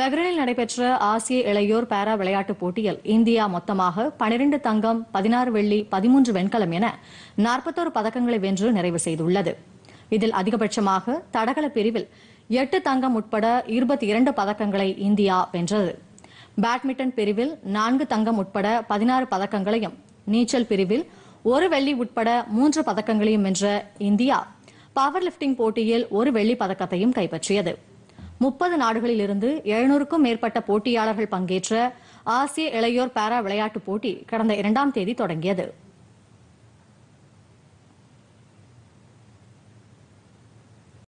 பெக்ரனில் நடைபெற்ற ஆசிய இளையோர் பேரா விளையாட்டுப் போட்டியில் இந்தியா மொத்தமாக பனிரெண்டு தங்கம் பதினாறு வெள்ளி பதிமூன்று வெண்கலம் என நாற்பத்தோரு பதக்கங்களை வென்று நிறைவு செய்துள்ளது இதில் அதிகபட்சமாக தடகள பிரிவில் எட்டு தங்கம் உட்பட இருபத்தி இரண்டு பதக்கங்களை இந்தியா வென்றது பேட்மிண்டன் பிரிவில் நான்கு தங்கம் உட்பட பதினாறு பதக்கங்களையும் நீச்சல் பிரிவில் ஒரு வெள்ளி உட்பட மூன்று பதக்கங்களையும் வென்ற இந்தியா பவர் லிப்டிங் போட்டியில் ஒரு வெள்ளி பதக்கத்தையும் கைப்பற்றியது முப்பது நாடுகளிலிருந்து எழுநூறுக்கும் மேற்பட்ட போட்டியாளர்கள் பங்கேற்ற ஆசிய இளையோர் பாரா விளையாட்டுப் போட்டி கடந்த இரண்டாம் தேதி தொடங்கியது